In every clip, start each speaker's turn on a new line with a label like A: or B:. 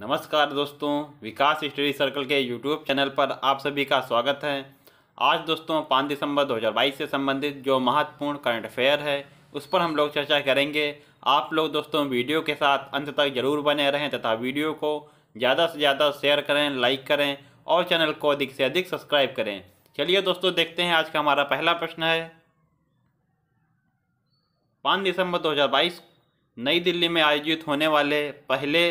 A: नमस्कार दोस्तों Vikas study circle के यूट्यूब चैनल पर आप सभी का स्वागत है आज दोस्तों पाँच दिसंबर 2022 से संबंधित जो महत्वपूर्ण करंट अफेयर है उस पर हम लोग चर्चा करेंगे आप लोग दोस्तों वीडियो के साथ अंत तक जरूर बने रहें तथा वीडियो को ज़्यादा से ज़्यादा शेयर करें लाइक करें और चैनल को अधिक से अधिक सब्सक्राइब करें चलिए दोस्तों देखते हैं आज का हमारा पहला प्रश्न है पाँच दिसंबर 2022 नई दिल्ली में आयोजित होने वाले पहले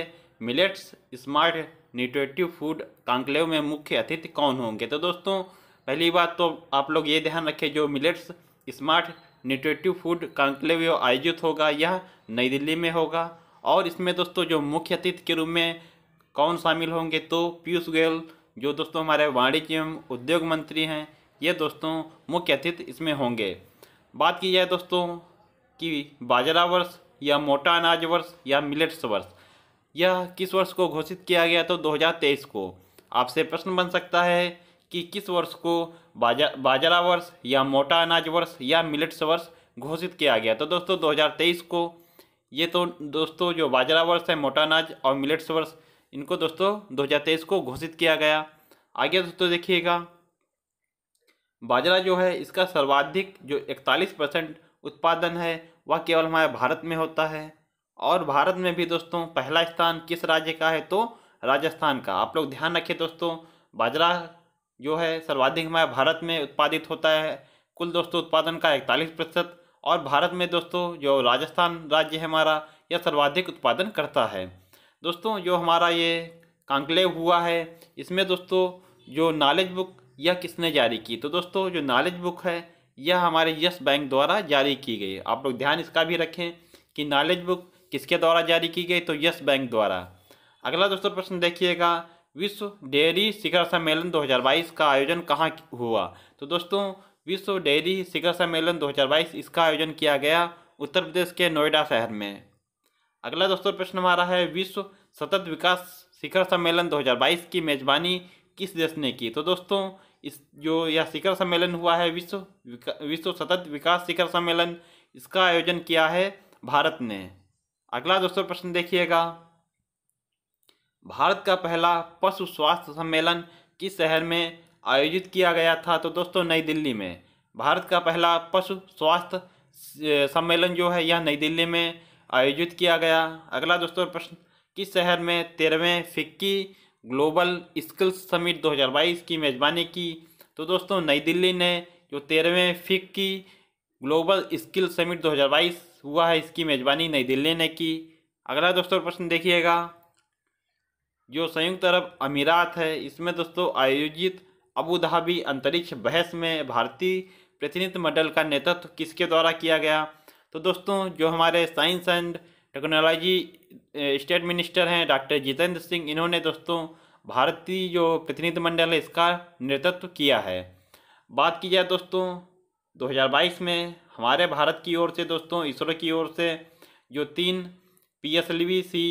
A: millets smart nutritive food conclave में मुख्य अतिथि कौन होंगे तो दोस्तों पहली बात तो आप लोग ये ध्यान रखें जो millets smart nutritive food conclave आयोजित होगा यह नई दिल्ली में होगा और इसमें दोस्तों जो मुख्य अतिथि के रूप में कौन शामिल होंगे तो पीयूष गोयल जो दोस्तों हमारे वाणिज्य एवं उद्योग मंत्री हैं ये दोस्तों मुख्य अतिथि इसमें होंगे बात की जाए दोस्तों कि बाजरा वर्ष या मोटा अनाज वर्ष या मिलेट्स वर्ष यह किस वर्ष को घोषित किया गया तो 2023 को आपसे प्रश्न बन सकता है कि किस वर्ष को बाजा बाजरा वर्ष या मोटा अनाज वर्ष या मिलेट्स वर्ष घोषित किया गया तो दोस्तों 2023 को ये तो दोस्तों जो बाजरा वर्ष है मोटा अनाज और मिलेट्स वर्ष इनको दोस्तों दो को घोषित किया गया आगे दोस्तों देखिएगा बाजरा जो है इसका सर्वाधिक जो इकतालीस परसेंट उत्पादन है वह केवल हमारे भारत में होता है और भारत में भी दोस्तों पहला स्थान किस राज्य का है तो राजस्थान का आप लोग ध्यान रखिए दोस्तों बाजरा जो है सर्वाधिक हमारे भारत में उत्पादित होता है कुल दोस्तों उत्पादन का इकतालीस प्रतिशत और भारत में दोस्तों जो राजस्थान राज्य है हमारा यह सर्वाधिक उत्पादन करता है दोस्तों जो हमारा ये कांकलेव हुआ है इसमें दोस्तों जो नॉलेज बुक यह किसने जारी की तो दोस्तों जो नॉलेज बुक है यह हमारे यस बैंक द्वारा जारी की गई आप लोग ध्यान इसका भी रखें कि नॉलेज बुक किसके द्वारा जारी की गई तो यस बैंक द्वारा अगला दोस्तों प्रश्न देखिएगा विश्व डेयरी शिखर सम्मेलन 2022 का आयोजन कहाँ हुआ तो दोस्तों विश्व डेयरी शिखर सम्मेलन 2022 इसका आयोजन किया गया उत्तर प्रदेश के नोएडा शहर में अगला दोस्तों प्रश्न हमारा है विश्व सतत विकास शिखर सम्मेलन 2022 की मेजबानी किस देश ने की तो दोस्तों इस जो यह शिखर सम्मेलन हुआ है विश्व विश्व सतत विकास शिखर सम्मेलन इसका आयोजन किया है भारत ने अगला दोस्तों प्रश्न देखिएगा भारत का पहला पशु स्वास्थ्य सम्मेलन किस शहर में आयोजित किया गया था तो दोस्तों नई दिल्ली में भारत का पहला पशु स्वास्थ्य सम्मेलन जो है यह नई दिल्ली में आयोजित किया गया अगला दोस्तों प्रश्न किस शहर में तेरहवें फिक्की ग्लोबल स्किल्स समिट 2022 की मेज़बानी की तो दोस्तों नई दिल्ली ने जो तेरहवें फिक्की ग्लोबल स्किल समिट 2022 हुआ है इसकी मेज़बानी नई दिल्ली ने की अगला दोस्तों प्रश्न देखिएगा जो संयुक्त अरब अमीरात है इसमें दोस्तों आयोजित अबू धाबी अंतरिक्ष बहस में भारतीय प्रतिनिधिमंडल का नेतृत्व किसके द्वारा किया गया तो दोस्तों जो हमारे science and technology state minister हैं डॉक्टर जितेंद्र सिंह इन्होंने दोस्तों भारतीय जो प्रतिनिधिमंडल है इसका नेतृत्व किया है बात की जाए दोस्तों 2022 में हमारे भारत की ओर से दोस्तों इसरो की ओर से जो तीन P S L V C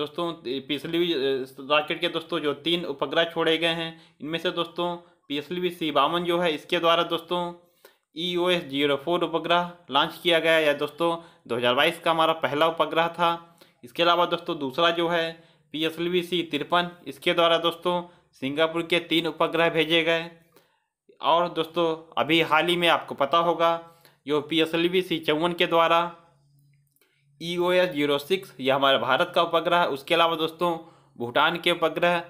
A: दोस्तों P S L V rocket के दोस्तों जो तीन उपग्रह छोड़े गए हैं इनमें से दोस्तों P S L V C बावन जो है इसके द्वारा दोस्तों E O S zero four उपग्रह लॉन्च किया गया या दोस्तों 2022 का हमारा पहला उपग्रह था इसके अलावा दोस्तों दूसरा जो है P S L V C तिरपन इसके द्वारा दोस्तों सिंगापुर के तीन उपग्रह भेजे गए और दोस्तों अभी हाल ही में आपको पता होगा यो P S L V C चौवन के द्वारा E O S zero six यह हमारे भारत का उपग्रह है उसके अलावा दोस्तों भूटान के उपग्रह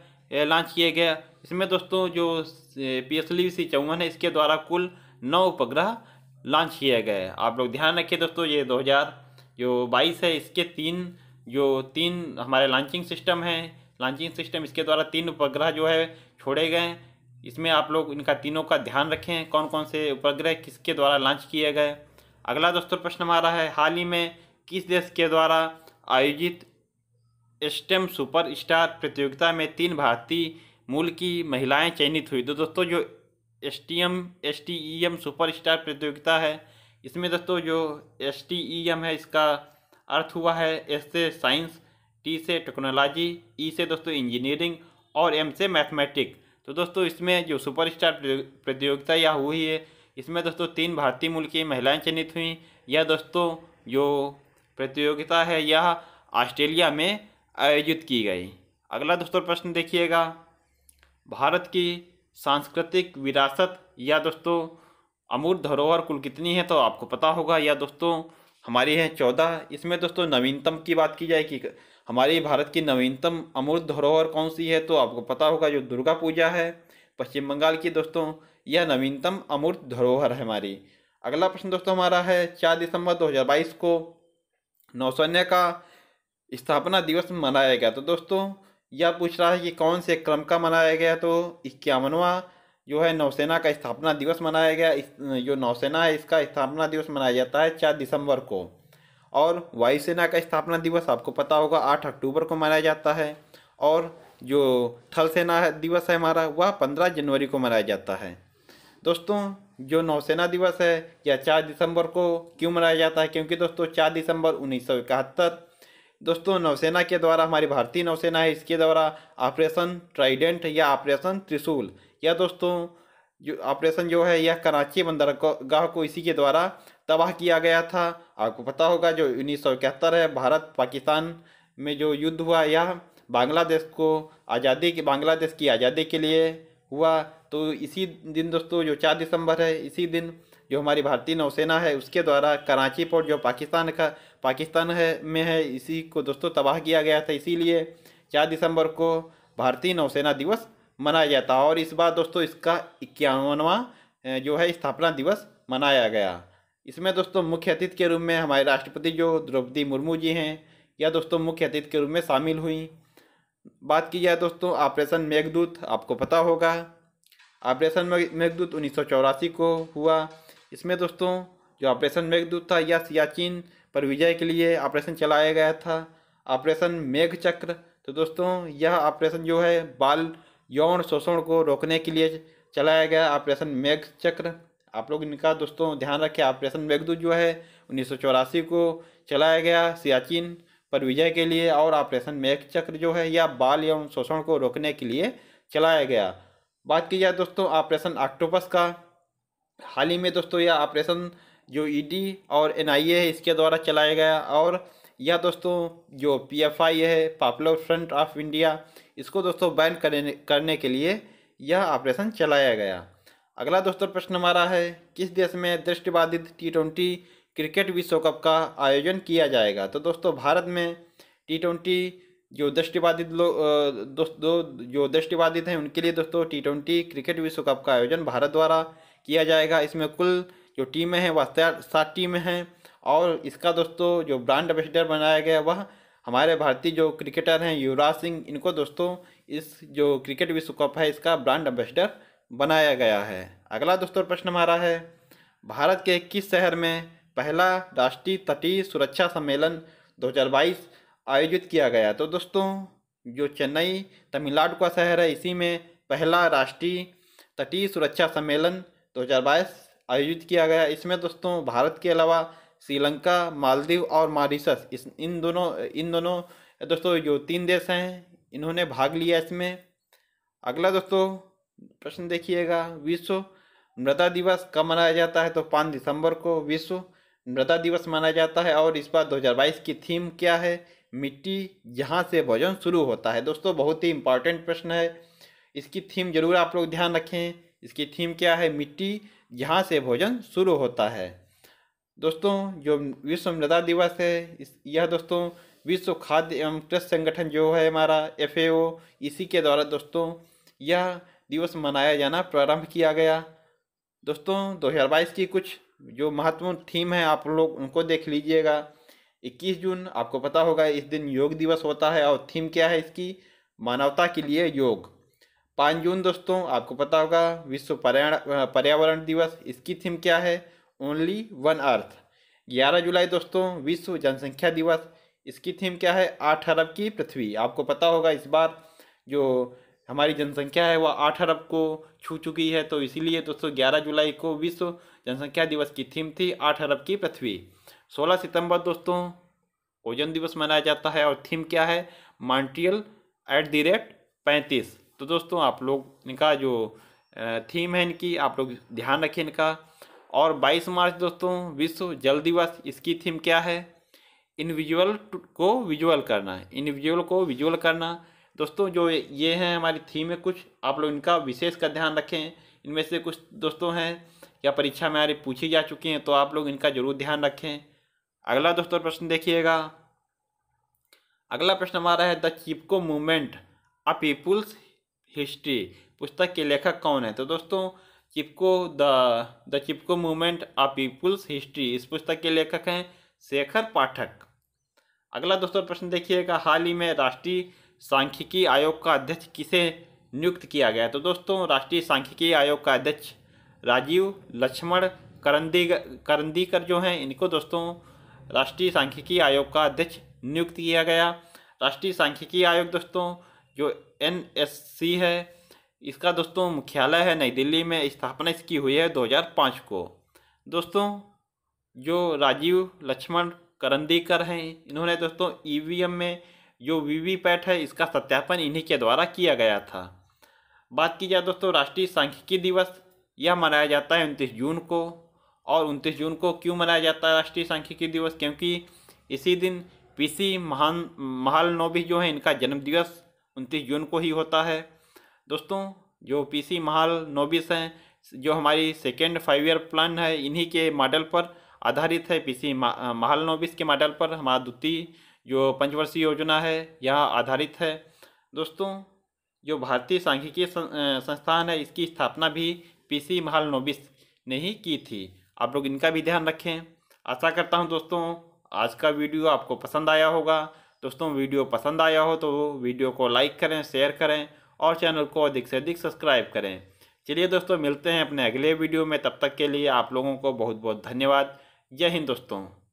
A: लॉन्च किए गए इसमें दोस्तों जो P S L V C चौवन है इसके द्वारा कुल नौ उपग्रह लॉन्च किए गए आप लोग ध्यान रखिए दोस्तों ये दो हज़ार जो बाईस है इसके तीन जो तीन हमारे लॉन्चिंग सिस्टम है लॉन्चिंग सिस्टम इसके द्वारा तीन उपग्रह जो है छोड़े गए इसमें आप लोग इनका तीनों का ध्यान रखें कौन कौन से उपग्रह किसके द्वारा लॉन्च किए गए अगला दोस्तों प्रश्न हमारा है हाल ही में किस देश के द्वारा आयोजित एस्टेम सुपर स्टार प्रतियोगिता में तीन भारतीय मूल की महिलाएं चयनित हुई तो दोस्तों जो S T M S T E M super star प्रतियोगिता है इसमें दोस्तों जो एस टी ई एम है इसका अर्थ हुआ है एस से साइंस टी से टेक्नोलॉजी ई e से दोस्तों इंजीनियरिंग और एम से मैथमेटिक तो दोस्तों इसमें जो सुपरस्टार प्रतियोगिता यह हुई है इसमें दोस्तों तीन भारतीय मूल की महिलाएं चयनित हुई यह दोस्तों जो प्रतियोगिता है यह ऑस्ट्रेलिया में आयोजित की गई अगला दोस्तों प्रश्न देखिएगा भारत की सांस्कृतिक विरासत या दोस्तों अमूर धरोहर कुल कितनी है तो आपको पता होगा या दोस्तों हमारी है चौदह इसमें दोस्तों नवीनतम की बात की जाए कि हमारे भारत की नवीनतम अमूर्त धरोहर कौन सी है तो आपको पता होगा जो दुर्गा पूजा है पश्चिम बंगाल की दोस्तों यह नवीनतम अमूर्त धरोहर है हमारी अगला प्रश्न दोस्तों हमारा है चार दिसंबर बाईस को नौसैन्य का स्थापना दिवस मनाया गया तो दोस्तों यह पूछ रहा है कि कौन से क्रम का मनाया गया तो इक्यावनवा जो है नौसेना का स्थापना दिवस मनाया गया इस जो नौसेना है इसका स्थापना दिवस मनाया जाता है चार दिसंबर को और वायुसेना का स्थापना दिवस आपको पता होगा आठ अक्टूबर को मनाया जाता है और जो थल सेना दिवस है हमारा वह पंद्रह जनवरी को मनाया जाता है दोस्तों जो नौसेना दिवस है यह चार दिसंबर को क्यों मनाया जाता है क्योंकि दोस्तों चार दिसंबर उन्नीस दोस्तों नौसेना के द्वारा हमारी भारतीय नौसेना है इसके द्वारा ऑपरेशन ट्राइडेंट या ऑपरेशन त्रिशूल या दोस्तों जो ऑपरेशन जो है यह कराची बंदरगाह को इसी के द्वारा तबाह किया गया था आपको पता होगा जो उन्नीस है भारत पाकिस्तान में जो युद्ध हुआ यह बांग्लादेश को आज़ादी की बांग्लादेश की आज़ादी के लिए हुआ तो इसी दिन दोस्तों जो चार दिसंबर है इसी दिन जो हमारी भारतीय नौसेना है उसके द्वारा कराची पोर्ट जो पाकिस्तान का पाकिस्तान है में है इसी को दोस्तों तबाह किया गया था इसीलिए चार दिसंबर को भारतीय नौसेना दिवस मनाया जाता और इस बार दोस्तों इसका इक्यावनवा जो है स्थापना दिवस मनाया गया इसमें दोस्तों मुख्य अतिथि के रूप में हमारे राष्ट्रपति जो द्रौपदी मुर्मू जी हैं या दोस्तों मुख्य अतिथि के रूप में शामिल हुई बात की जाए दोस्तों ऑपरेशन मेघदूत आपको पता होगा ऑपरेशन मेघदूत उन्नीस को हुआ इसमें दोस्तों जो ऑपरेशन मेघदूत था यह सियाचिन पर विजय के लिए ऑपरेशन चलाया गया था ऑपरेशन मेघ चक्र तो दोस्तों यह ऑपरेशन जो है बाल यौन शोषण को रोकने के लिए चलाया गया ऑपरेशन मेघ चक्र आप लोग इनका दोस्तों ध्यान रखें ऑपरेशन मेघदूत जो है उन्नीस को चलाया गया सियाचिन पर विजय के लिए और ऑपरेशन मेघ चक्र जो है यह बाल एवं शोषण को रोकने के लिए चलाया गया बात की जाए दोस्तों ऑपरेशन ऑक्टोपस का हाल ही में दोस्तों यह ऑपरेशन जो ईडी e और एनआईए है इसके द्वारा चलाया गया और यह दोस्तों जो पीएफआई है पॉपुलर फ्रंट ऑफ इंडिया इसको दोस्तों बैन करने करने के लिए यह ऑपरेशन चलाया गया अगला दोस्तों प्रश्न हमारा है किस देश में दृष्टिबाधित टी ट्वेंटी क्रिकेट विश्व कप का आयोजन किया जाएगा तो दोस्तों भारत में टी ट्वेंटी जो दृष्टिबाधित लोग दोस्तों जो दृष्टिबाधित हैं उनके लिए दोस्तों टी ट्वेंटी क्रिकेट विश्व कप का आयोजन भारत द्वारा किया जाएगा इसमें कुल जो टीमें हैं वह सात टीमें हैं और इसका दोस्तों जो ब्रांड एम्बेसडर बनाया गया वह हमारे भारतीय जो क्रिकेटर हैं युवराज सिंह इनको दोस्तों इस जो क्रिकेट विश्व कप है इसका ब्रांड एम्बेसडर बनाया गया है अगला दोस्तों प्रश्न हमारा है भारत के किस शहर में पहला राष्ट्रीय तटीय सुरक्षा सम्मेलन 2022 आयोजित किया गया तो दोस्तों जो चेन्नई तमिलनाडु का शहर है इसी में पहला राष्ट्रीय तटीय सुरक्षा सम्मेलन 2022 आयोजित किया गया इसमें दोस्तों भारत के अलावा श्रीलंका मालदीव और मॉरिशस इस इन दोनों इन दोनों दोस्तों जो तीन देश हैं इन्होंने भाग लिया इसमें अगला दोस्तों प्रश्न देखिएगा विश्व मृदा दिवस कब मनाया जाता है तो पाँच दिसंबर को विश्व मृदा दिवस मनाया जाता है और इस बार 2022 की थीम क्या है मिट्टी जहाँ से भोजन शुरू होता है दोस्तों बहुत ही इंपॉर्टेंट प्रश्न है इसकी थीम जरूर आप लोग ध्यान रखें इसकी थीम क्या है मिट्टी जहाँ से भोजन शुरू होता है दोस्तों जो विश्व मृदा दिवस है इस यह दोस्तों विश्व खाद्य एवं कृषि संगठन जो है हमारा एफ इसी के द्वारा दोस्तों यह दिवस मनाया जाना प्रारंभ किया गया दोस्तों 2022 की कुछ जो महत्वपूर्ण थीम है आप लोग उनको देख लीजिएगा 21 जून आपको पता होगा इस दिन योग दिवस होता है और थीम क्या है इसकी मानवता के लिए योग पाँच जून दोस्तों आपको पता होगा विश्व पर्यावरण दिवस इसकी थीम क्या है ओनली वन अर्थ ग्यारह जुलाई दोस्तों विश्व जनसंख्या दिवस इसकी थीम क्या है आठ अरब की पृथ्वी आपको पता होगा इस बार जो हमारी जनसंख्या है वह आठ अरब को छू चुकी है तो इसीलिए दोस्तों ग्यारह जुलाई को विश्व जनसंख्या दिवस की थीम थी आठ अरब की पृथ्वी सोलह सितंबर दोस्तों ओजन दिवस मनाया जाता है और थीम क्या है मॉन्ट्रियल एट दी रेट पैंतीस तो दोस्तों आप लोग इनका जो थीम है इनकी आप लोग ध्यान रखें इनका और 22 मार्च दोस्तों विश्व जल दिवस इसकी थीम क्या है इनविजुअल को विजुअल करना इनविजुअल को विजुअल करना दोस्तों जो ये हैं हमारी थीम है कुछ आप लोग इनका विशेष का ध्यान रखें इनमें से कुछ दोस्तों हैं या परीक्षा में हमारी पूछी जा चुकी हैं तो आप लोग इनका जरूर ध्यान रखें अगला दोस्तों प्रश्न देखिएगा अगला प्रश्न हमारा है the Chipko movement a people's history पुस्तक के लेखक कौन है तो दोस्तों Chipko the the Chipko movement a people's history इस पुस्तक के लेखक हैं शेखर पाठक अगला दोस्तों प्रश्न देखिएगा हाल ही में राष्ट्रीय सांख्यिकी आयोग का अध्यक्ष किसे नियुक्त किया गया तो दोस्तों राष्ट्रीय सांख्यिकी आयोग का अध्यक्ष राजीव लक्ष्मण करंदी करंदीकर जो हैं इनको दोस्तों राष्ट्रीय सांख्यिकी आयोग का अध्यक्ष नियुक्त किया गया राष्ट्रीय सांख्यिकी आयोग दोस्तों जो एन है इसका दोस्तों मुख्यालय है नई दिल्ली में स्थापना इसकी हुई है 2005 को दोस्तों जो राजीव लक्ष्मण करंदीकर हैं इन्होंने दोस्तों ईवीएम में जो वीवीपैट है इसका सत्यापन इन्हीं के द्वारा किया गया था बात की जाए दोस्तों राष्ट्रीय सांख्यिकी दिवस यह मनाया जाता है उनतीस जून को और उनतीस जून को क्यों मनाया जाता है राष्ट्रीय सांख्यिकी दिवस क्योंकि इसी दिन पीसी महान महाल महालनोबिस जो है इनका जन्म दिवस उनतीस जून को ही होता है दोस्तों जो पीसी महाल नोबिस हैं जो हमारी सेकेंड फाइव ईयर प्लान है इन्हीं के मॉडल पर आधारित है पीसी महाल नोबिस के मॉडल पर हमारा द्वितीय जो पंचवर्षीय योजना है यह आधारित है दोस्तों जो भारतीय सांख्यिकीय संस्थान है इसकी स्थापना भी पीसी महालनोबिस ने ही की थी आप लोग इनका भी ध्यान रखें आशा करता हूं दोस्तों आज का वीडियो आपको पसंद आया होगा दोस्तों वीडियो पसंद आया हो तो वीडियो को लाइक करें शेयर करें और चैनल को अधिक से अधिक सब्सक्राइब करें चलिए दोस्तों मिलते हैं अपने अगले वीडियो में तब तक के लिए आप लोगों को बहुत बहुत धन्यवाद जय हिंद दोस्तों